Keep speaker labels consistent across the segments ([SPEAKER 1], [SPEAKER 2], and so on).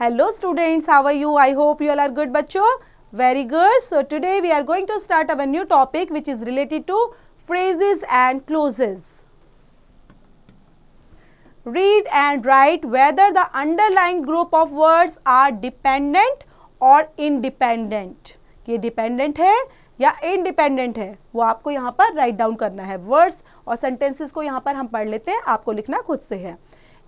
[SPEAKER 1] Hello students how you I hope you all are good बच्चो very good so today we are going to start our new topic which is related to phrases and clauses read and write whether the underlying group of words are dependent और independent ये dependent है या independent है वो आपको यहाँ पर write down करना है वर्ड्स और सेंटेंसेस को यहाँ पर हम पढ़ लेते हैं आपको लिखना खुद से है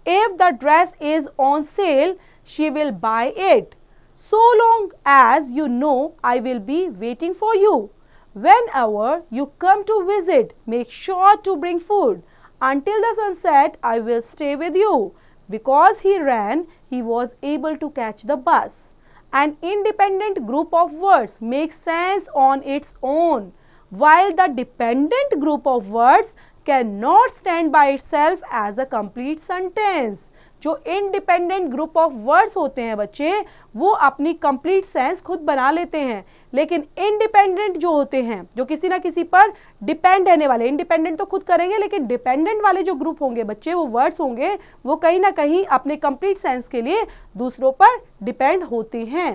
[SPEAKER 1] if the dress is on sale, she will buy it. So long as you know I will be waiting for you. Whenever you come to visit, make sure to bring food. Until the sunset, I will stay with you. Because he ran, he was able to catch the bus. An independent group of words makes sense on its own, while the dependent group of words cannot stand by itself as a complete sentence. जो independent group of words होते हैं बच्चे वो अपनी complete sense खुद बना लेते हैं लेकिन इनडिपेंडेंट जो होते हैं जो किसी ना किसी पर डिपेंड रहने वाले इनडिपेंडेंट तो खुद करेंगे लेकिन डिपेंडेंट वाले जो ग्रुप होंगे बच्चे वो वर्ड्स होंगे वो कहीं ना कहीं अपने कंप्लीट सेंस के लिए दूसरों पर डिपेंड होते हैं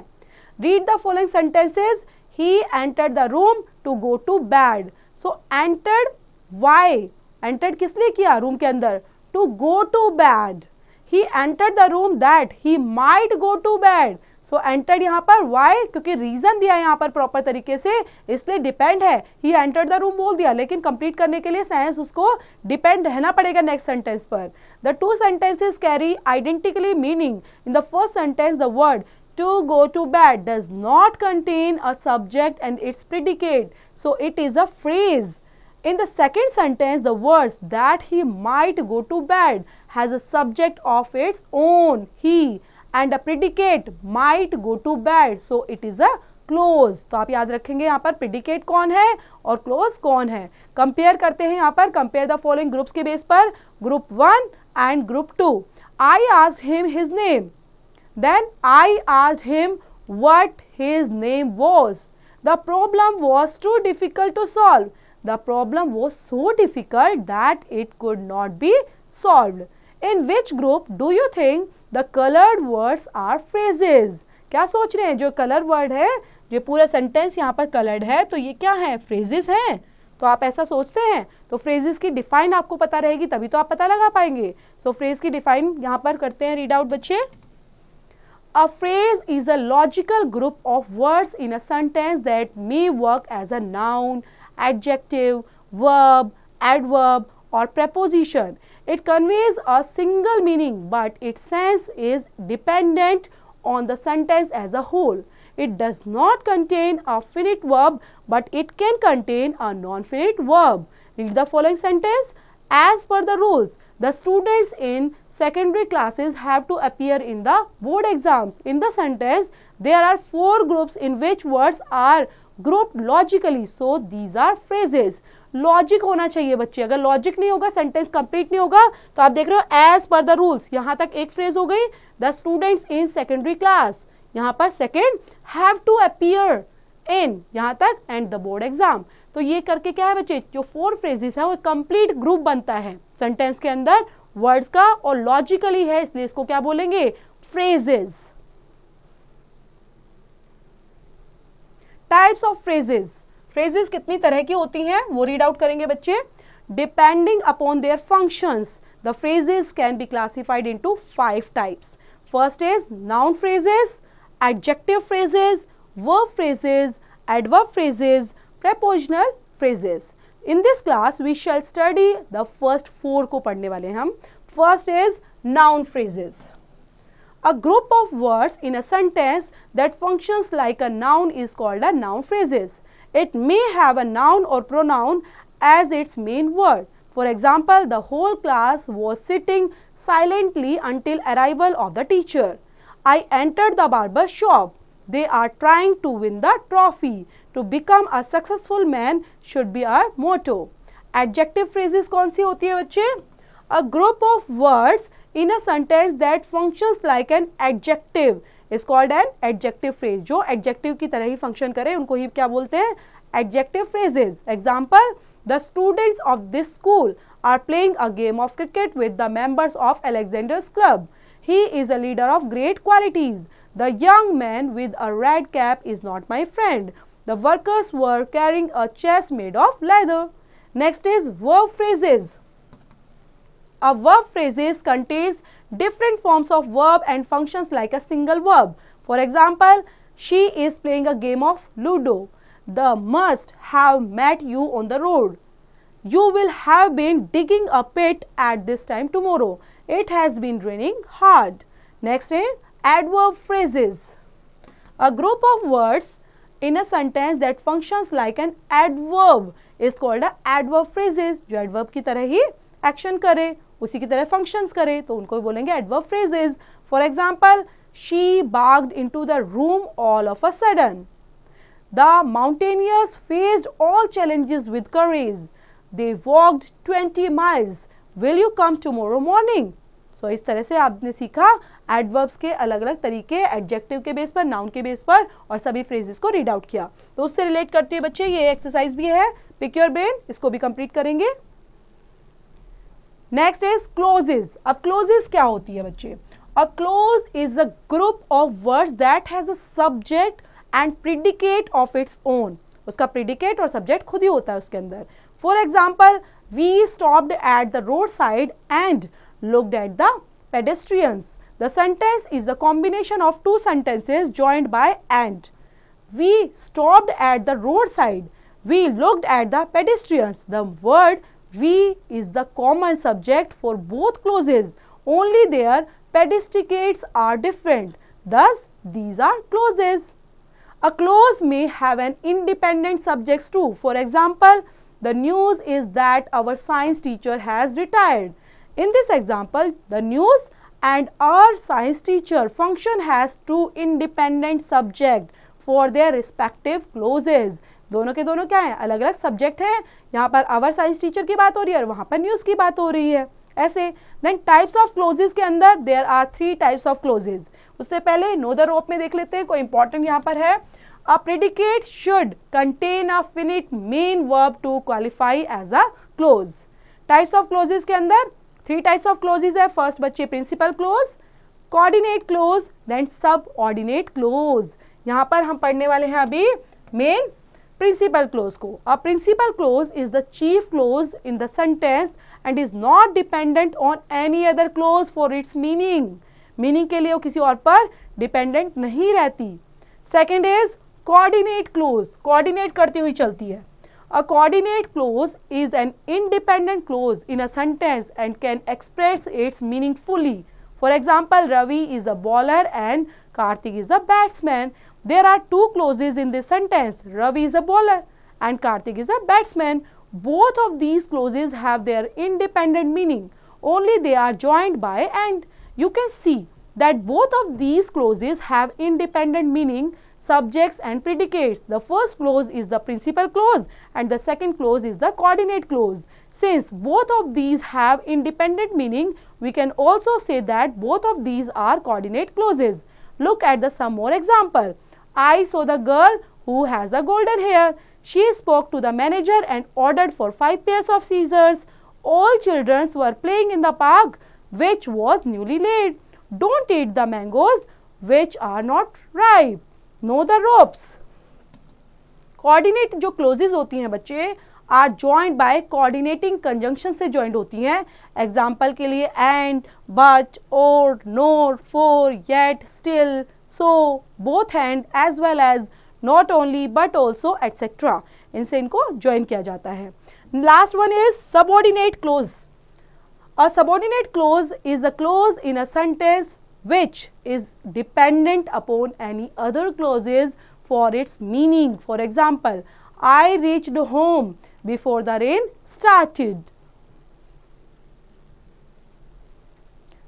[SPEAKER 1] read the following sentences he enter the room to go to bed so entered why entered किसने किया रूम के अंदर to go to bed he entered the room that he might go to bed so entered यहाँ पर Y क्योंकि reason दिया है यहाँ पर प्रॉपर तरीके से इसलिए डिपेंड है ही एंटर्ड द रूम बोल दिया लेकिन कंप्लीट करने के लिए साइंस उसको डिपेंड रहना पड़ेगा नेक्स्ट सेंटेंस पर the two sentences carry identically meaning in the first sentence the word to go to bed does not contain a subject and its predicate so it is a phrase In the second sentence, the words that he might go to bed has a subject of its own, he. And a predicate might go to bed. So, it is a close. So, you will remember predicate kaun hai and close kaun hai. Compare karte hai compare the following groups ke base par, group 1 and group 2. I asked him his name. Then, I asked him what his name was. The problem was too difficult to solve. The problem was so difficult that it could not be solved. In which group do you think the colored words are phrases? क्या सोच रहे हैं जो colour word है जो पूरा sentence यहाँ पर कलर्ड है तो ये क्या है फ्रेजेस हैं तो आप ऐसा सोचते हैं तो फ्रेजेस की डिफाइन आपको पता रहेगी तभी तो आप पता लगा पाएंगे सो so, फ्रेज की डिफाइन यहाँ पर करते हैं रीड आउट बच्चे A phrase is a logical group of words in a sentence that may work as a noun, adjective, verb, adverb or preposition. It conveys a single meaning but its sense is dependent on the sentence as a whole. It does not contain a finite verb but it can contain a non-finite verb. Read the following sentence. As per the rules, the students in secondary classes have to appear in the board exams. In the sentence, there are four groups in which words are grouped logically. So, these are phrases. Logic होना चाहिए बच्चे अगर logic नहीं होगा sentence complete नहीं होगा तो आप देख रहे हो एज पर द रूल्स यहाँ तक एक फ्रेज हो गई the students in secondary class यहाँ पर second have to appear in यहाँ तक एंड द बोर्ड एग्जाम तो ये करके क्या है बच्चे जो फोर फ्रेजेस है वो कंप्लीट ग्रुप बनता है सेंटेंस के अंदर वर्ड्स का और लॉजिकली है इसलिए इसको क्या बोलेंगे phrases types of phrases phrases कितनी तरह की होती हैं वो रीड आउट करेंगे बच्चे depending upon their functions the can be classified into five types first is noun phrases adjective phrases verb phrases adverb phrases prepositional phrases in this class we shall study the first four को पढ़ने वाले हैं हम first is noun phrases a group of words in a sentence that function like a noun is called a noun phrases it may have a noun और pronoun as its main word for example the whole class was sitting silently until arrival of the teacher I enter the barber shop they are trying to win the trophy to become a successful man should be our motto. Adjective phrases kaun si hoti hai bache? A group of words in a sentence that functions like an adjective is called an adjective phrase. Jo adjective ki tarah hi function kare unko hi kya bolte hai? Adjective phrases. Example, the students of this school are playing a game of cricket with the members of Alexander's club. He is a leader of great qualities. The young man with a red cap is not my friend. The workers were carrying a chest made of leather. Next is verb phrases. A verb phrases contains different forms of verb and functions like a single verb. For example, she is playing a game of Ludo. The must have met you on the road. You will have been digging a pit at this time tomorrow. It has been raining hard. Next is adverb phrases. A group of words in a sentence that functions like an adverb is called a adverb phrases जो adverb की तरह ही action करे उसी की तरह functions करे तो उनको बोलेंगे adverb phrases for example she barged into the room all of a sudden the mountaineers faced all challenges with courage they walked 20 miles will you come tomorrow morning so so, इस तरह से आपने सीखा adverbs के अलग अलग तरीके adjective के बेस पर नाउन के बेस पर और सभी फ्रेजेस को रीड आउट किया तो उससे रिलेट करते हैं बच्चे ये एक्सरसाइज भी है पिक योर ब्रेन इसको भी कंप्लीट करेंगे नेक्स्ट इज क्लोजेज अब क्लोजेज क्या होती है बच्चे अब clause is a group of words that has a subject and predicate of its own उसका प्रिडिकेट और सब्जेक्ट खुद ही होता है उसके अंदर for example we stopped at the road side and looked at the pedestrians. The sentence is a combination of two sentences joined by and. We stopped at the roadside. We looked at the pedestrians. The word we is the common subject for both clauses. Only their pedestricates are different. Thus, these are clauses. A clause may have an independent subject too. For example, the news is that our science teacher has retired. In this example, the news and our science teacher function has two independent subject for their respective clauses. दोनों के दोनों क्या है अलग अलग subject हैं यहाँ per hour science teacher की बात हो रही है और वहाँ पर न्यूज़ की बात हो रही है ऐसे देन टाइप्स ऑफ क्लोजेज के अंदर there are three types of clauses उससे पहले नो द रोप में देख लेते हैं कोई इंपॉर्टेंट यहाँ पर है a predicate should contain a finite main verb to qualify as a clause types of clauses के अंदर थ्री टाइप्स ऑफ क्लोजेज है फर्स्ट बच्चे principal clause coordinate clause then subordinate clause यहां पर हम पढ़ने वाले हैं अभी मेन प्रिंसिपल क्लोज को a principal clause is the chief clause in the sentence and is not dependent on any other clause for its meaning meaning के लिए वो किसी और पर डिपेंडेंट नहीं रहती second is coordinate clause coordinate करती हुई चलती है A coordinate clause is an independent clause in a sentence and can express its meaning fully. For example, Ravi is a bowler and Karthik is a batsman. There are two clauses in this sentence. Ravi is a bowler and Karthik is a batsman. Both of these clauses have their independent meaning. Only they are joined by and. You can see that both of these clauses have independent meaning, subjects and predicates. The first clause is the principal clause and the second clause is the coordinate clause. Since both of these have independent meaning, we can also say that both of these are coordinate clauses. Look at the some more example. I saw the girl who has a golden hair. She spoke to the manager and ordered for five pairs of scissors. All children were playing in the park which was newly laid. Don't eat the mangoes which are not ripe. Know the ropes. Coordinate जो clauses होती हैं बच्चे are joint by coordinating conjunction से joint होती हैं example के लिए and but or nor for yet still so both and as well as not only but also etcetera इनसे इनको ज्वाइन किया जाता है last one is subordinate clause A subordinate clause is a clause in a sentence which is dependent upon any other clauses for its meaning. For example, I reached home before the rain started.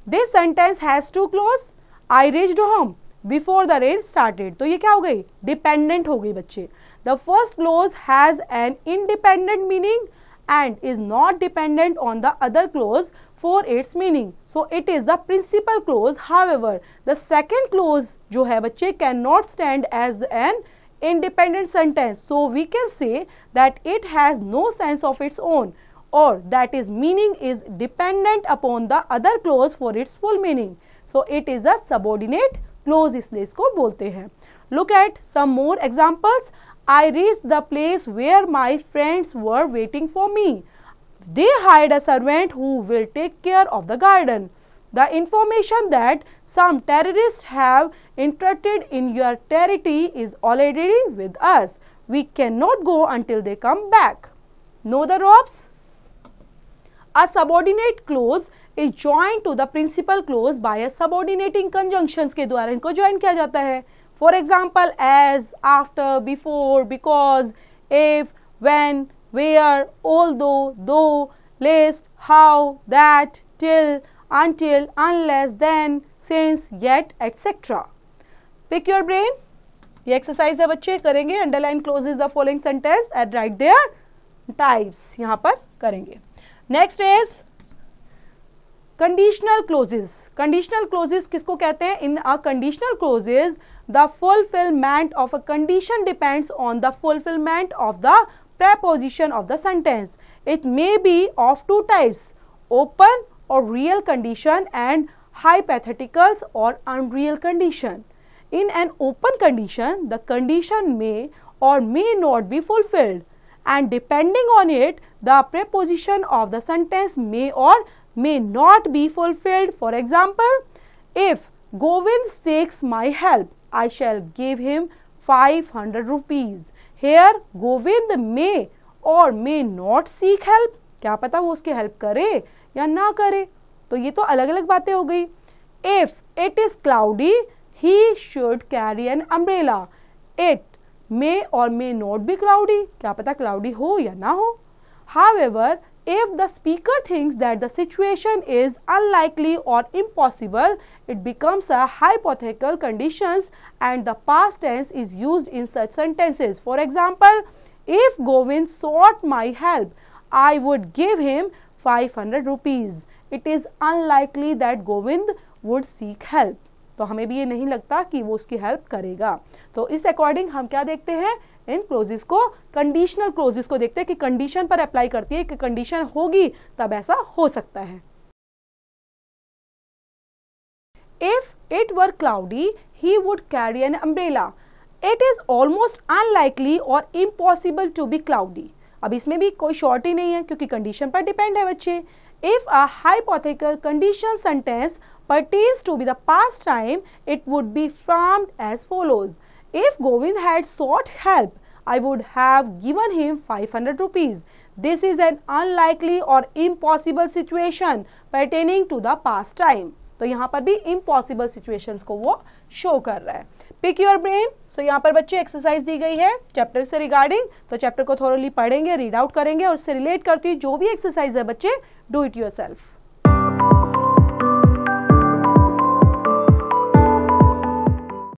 [SPEAKER 1] This sentence has two clauses. I reached home before the rain started. So, ये क्या हो गई Dependent हो गई बच्चे The first clause has an independent meaning and is not dependent on the other clause for its meaning. So it is the principal clause. However, the second clause जो है बच्चे cannot stand as an independent sentence. So we can say that it has no sense of its own or that is meaning is dependent upon the other clause for its full meaning. So it is a subordinate clause इसलिए इसको बोलते हैं. Look at some more examples. I reached the place where my friends were waiting for me. They hired a servant who will take care of the garden. The information that some terrorists have intruded in your territory is already with us. We cannot go until they come back. Know the ropes? A subordinate clause to the principal clause by a subordinating conjunctions के द्वारा इनको join किया जाता है for example, as, after, before, because, if, when, where, although, though, list, how, that, till, until, unless, then, since, yet, etc. Pick your brain. The exercise hai bache karenge. Underline closes the following sentence and write their types. Yahan par karenge. Next is Conditional clauses. Conditional clauses. किसको कहते हैं In a conditional clauses, the fulfilment of a condition depends on the fulfilment of the preposition of the sentence. It may be of two types, open or real condition and hypotheticals or unreal condition. In an open condition, the condition may or may not be fulfilled and depending on it, the preposition of the sentence may or may not be fulfilled. For example, if Govind seeks my help, I shall give him 500 rupees. Here Govind may or may not seek help. kya pata wo uske help kare ya na kare to ye to alag alag baatein ho gayi if it is cloudy he should carry an umbrella it may or may not be cloudy kya pata cloudy ho ya na ho however if the speaker thinks that the situation is unlikely or impossible it becomes a hypothetical conditions and the past tense is used in such sentences for example if govind sought my help i would give him 500 rupees it is unlikely that govind would seek help तो हमें भी ये नहीं लगता कि वो उसकी help करेगा तो इस अकॉर्डिंग हम क्या देखते हैं इन क्लोजेस को कंडीशनल क्लोजेस को देखते हैं कि कंडीशन पर अप्लाई करती है कि कंडीशन होगी तब ऐसा हो सकता है if it were cloudy he would carry an umbrella it is almost unlikely or impossible to be cloudy अब इसमें भी कोई शॉर्ट ही नहीं है क्योंकि कंडीशन पर डिपेंड है बच्चे if a hypothetical condition sentence pertains to be the past time it would be formed as follows If Govind had sought help, I would have given him 500 rupees. This is an unlikely or impossible situation pertaining to the past time. तो यहाँ पर भी impossible situations को वो show कर रहा है pick your brain so यहाँ पर बच्चे एक्सरसाइज दी गई है चैप्टर से रिगार्डिंग तो चैप्टर को थोरली पढ़ेंगे रीड आउट करेंगे और उससे रिलेट करती जो भी एक्सरसाइज है बच्चे डू इट योर सेल्फ